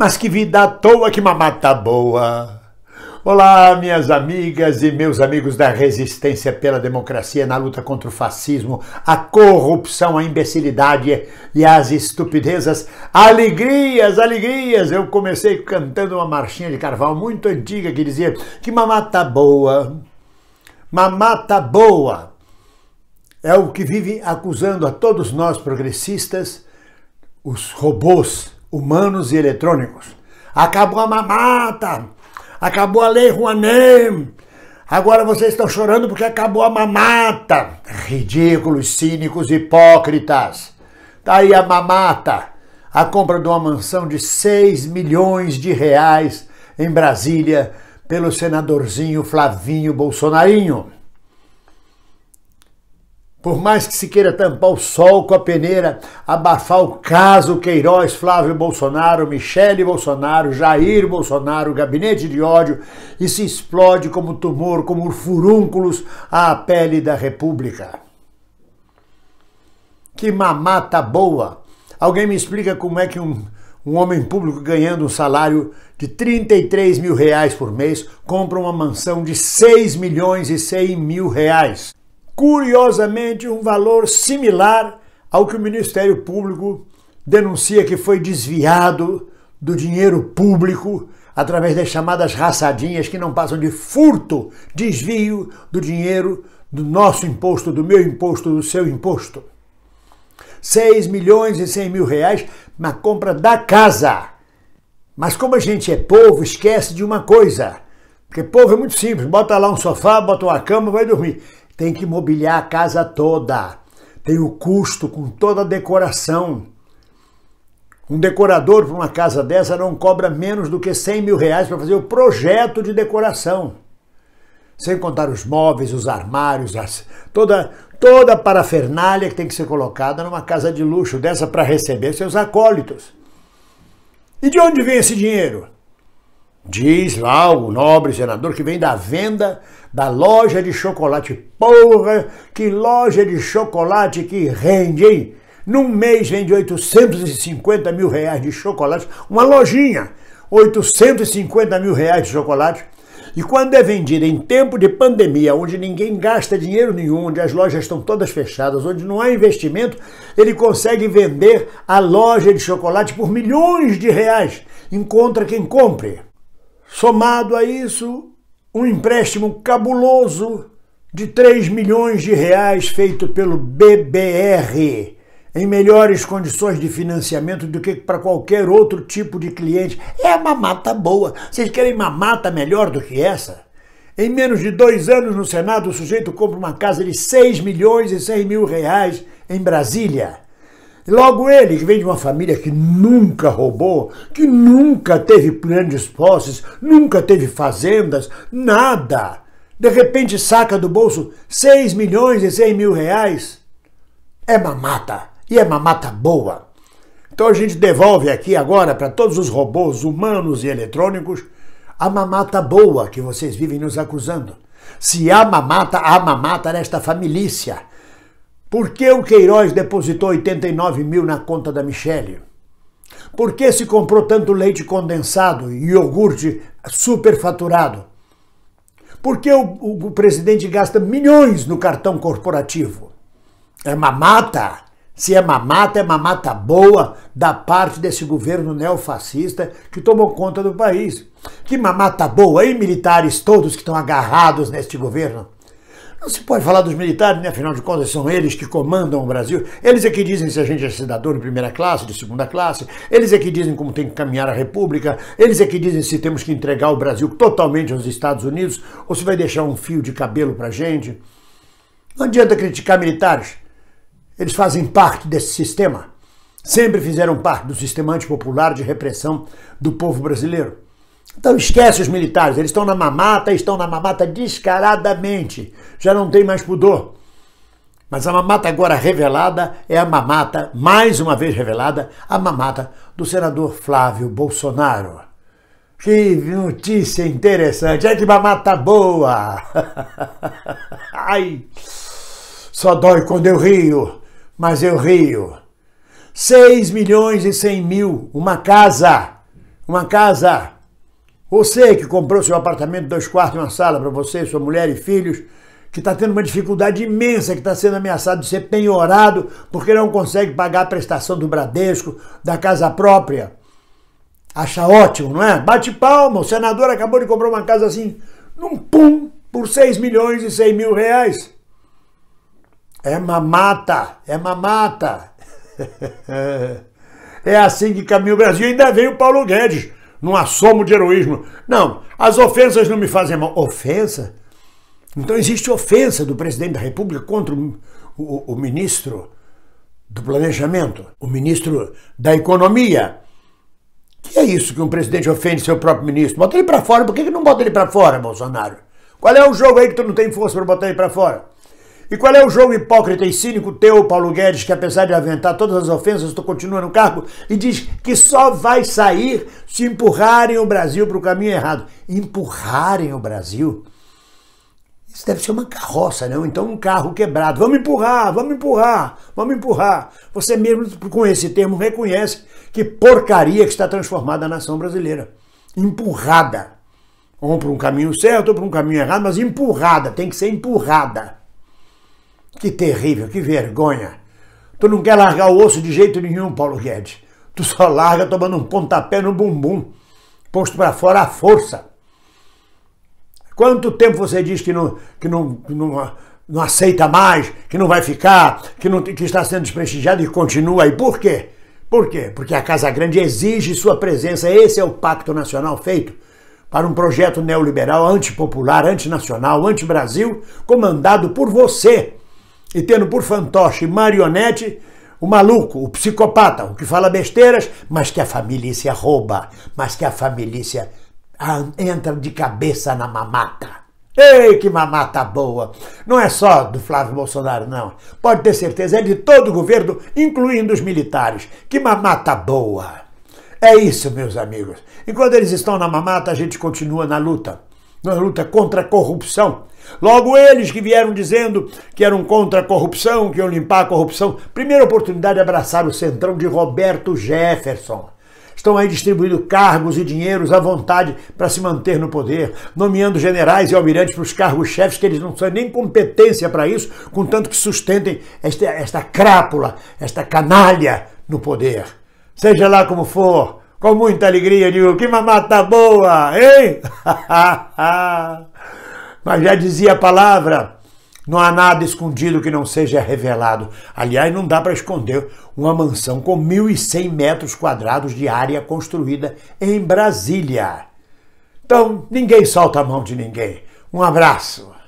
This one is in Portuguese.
Mas que vida à toa, que mamata boa! Olá, minhas amigas e meus amigos da resistência pela democracia na luta contra o fascismo, a corrupção, a imbecilidade e as estupidezas. Alegrias, alegrias! Eu comecei cantando uma marchinha de carvalho muito antiga que dizia que mamata boa, mamata boa, é o que vive acusando a todos nós progressistas, os robôs humanos e eletrônicos. Acabou a mamata! Acabou a lei Rouanet! Agora vocês estão chorando porque acabou a mamata! Ridículos, cínicos, hipócritas! Tá aí a mamata! A compra de uma mansão de 6 milhões de reais em Brasília pelo senadorzinho Flavinho Bolsonarinho. Por mais que se queira tampar o sol com a peneira, abafar o caso Queiroz, Flávio Bolsonaro, Michele Bolsonaro, Jair Bolsonaro, gabinete de ódio, e se explode como tumor, como furúnculos à pele da República. Que mamata boa! Alguém me explica como é que um, um homem público ganhando um salário de 33 mil reais por mês compra uma mansão de 6 milhões e 100 mil reais curiosamente, um valor similar ao que o Ministério Público denuncia que foi desviado do dinheiro público através das chamadas raçadinhas que não passam de furto, desvio do dinheiro do nosso imposto, do meu imposto, do seu imposto. 6 milhões e 100 mil reais na compra da casa. Mas como a gente é povo, esquece de uma coisa. Porque povo é muito simples, bota lá um sofá, bota uma cama, vai dormir tem que mobiliar a casa toda, tem o custo com toda a decoração. Um decorador para uma casa dessa não cobra menos do que 100 mil reais para fazer o projeto de decoração. Sem contar os móveis, os armários, as, toda, toda a parafernália que tem que ser colocada numa casa de luxo dessa para receber seus acólitos. E de onde vem esse dinheiro? Diz lá o nobre senador que vem da venda da loja de chocolate. Porra, que loja de chocolate que rende, hein? Num mês vende 850 mil reais de chocolate, uma lojinha, 850 mil reais de chocolate. E quando é vendida em tempo de pandemia, onde ninguém gasta dinheiro nenhum, onde as lojas estão todas fechadas, onde não há investimento, ele consegue vender a loja de chocolate por milhões de reais. Encontra quem compre. Somado a isso, um empréstimo cabuloso de 3 milhões de reais feito pelo BBR em melhores condições de financiamento do que para qualquer outro tipo de cliente. É uma mata boa. Vocês querem uma mata melhor do que essa? Em menos de dois anos no Senado, o sujeito compra uma casa de 6 milhões e 100 mil reais em Brasília. Logo ele, que vem de uma família que nunca roubou, que nunca teve grandes posses, nunca teve fazendas, nada. De repente saca do bolso 6 milhões e 100 mil reais. É mamata, e é mamata boa. Então a gente devolve aqui agora para todos os robôs humanos e eletrônicos a mamata boa que vocês vivem nos acusando. Se há mamata, há mamata nesta família por que o Queiroz depositou 89 mil na conta da Michele? Por que se comprou tanto leite condensado e iogurte superfaturado? Por que o, o, o presidente gasta milhões no cartão corporativo? É mamata? Se é mamata, é mamata boa da parte desse governo neofascista que tomou conta do país. Que mamata boa, hein, militares todos que estão agarrados neste governo? Não se pode falar dos militares, né? afinal de contas, são eles que comandam o Brasil. Eles é que dizem se a gente é cidadão de primeira classe, de segunda classe. Eles é que dizem como tem que caminhar a República. Eles é que dizem se temos que entregar o Brasil totalmente aos Estados Unidos ou se vai deixar um fio de cabelo para a gente. Não adianta criticar militares. Eles fazem parte desse sistema. Sempre fizeram parte do sistema antipopular de repressão do povo brasileiro. Então esquece os militares, eles estão na mamata, estão na mamata descaradamente, já não tem mais pudor. Mas a mamata agora revelada é a mamata, mais uma vez revelada, a mamata do senador Flávio Bolsonaro. Que notícia interessante, é de mamata boa! Ai, só dói quando eu rio, mas eu rio. 6 milhões e 100 mil, uma casa, uma casa você que comprou seu apartamento, dois quartos e uma sala para você, sua mulher e filhos, que está tendo uma dificuldade imensa, que está sendo ameaçado de ser penhorado porque não consegue pagar a prestação do Bradesco, da casa própria. Acha ótimo, não é? Bate palma, o senador acabou de comprar uma casa assim, num pum, por 6 milhões e 100 mil reais. É mamata, é mamata. é assim que caminha o Brasil. Ainda veio o Paulo Guedes num assomo de heroísmo. Não, as ofensas não me fazem mal. Ofensa? Então existe ofensa do presidente da República contra o, o, o ministro do Planejamento, o ministro da Economia. Que é isso que um presidente ofende seu próprio ministro? Bota ele para fora. Por que, que não bota ele para fora, Bolsonaro? Qual é o jogo aí que tu não tem força para botar ele para fora? E qual é o jogo hipócrita e cínico teu, Paulo Guedes, que apesar de aventar todas as ofensas, tu continua no cargo e diz que só vai sair se empurrarem o Brasil para o caminho errado? Empurrarem o Brasil? Isso deve ser uma carroça, não? Então um carro quebrado. Vamos empurrar, vamos empurrar, vamos empurrar. Você mesmo com esse termo reconhece que porcaria que está transformada a nação brasileira. Empurrada. Ou para um caminho certo, ou para um caminho errado, mas empurrada, tem que ser empurrada. Que terrível, que vergonha. Tu não quer largar o osso de jeito nenhum, Paulo Guedes. Tu só larga tomando um pontapé no bumbum, posto para fora à força. Quanto tempo você diz que não, que não, não, não aceita mais, que não vai ficar, que, não, que está sendo desprestigiado e continua aí? Por quê? Por quê? Porque a Casa Grande exige sua presença. Esse é o pacto nacional feito para um projeto neoliberal antipopular, antinacional, anti-Brasil, comandado por você, e tendo por fantoche marionete o maluco, o psicopata, o que fala besteiras, mas que a família rouba, mas que a família entra de cabeça na mamata. Ei, que mamata boa! Não é só do Flávio Bolsonaro, não. Pode ter certeza, é de todo o governo, incluindo os militares. Que mamata boa! É isso, meus amigos. Enquanto eles estão na mamata, a gente continua na luta na luta contra a corrupção. Logo eles que vieram dizendo que eram contra a corrupção, que iam limpar a corrupção, primeira oportunidade de abraçar o centrão de Roberto Jefferson. Estão aí distribuindo cargos e dinheiros à vontade para se manter no poder, nomeando generais e almirantes para os cargos-chefes que eles não têm nem competência para isso, contanto que sustentem esta, esta crápula, esta canalha no poder. Seja lá como for, com muita alegria, digo, que mamata boa, hein? Mas já dizia a palavra, não há nada escondido que não seja revelado. Aliás, não dá para esconder uma mansão com 1.100 metros quadrados de área construída em Brasília. Então, ninguém solta a mão de ninguém. Um abraço.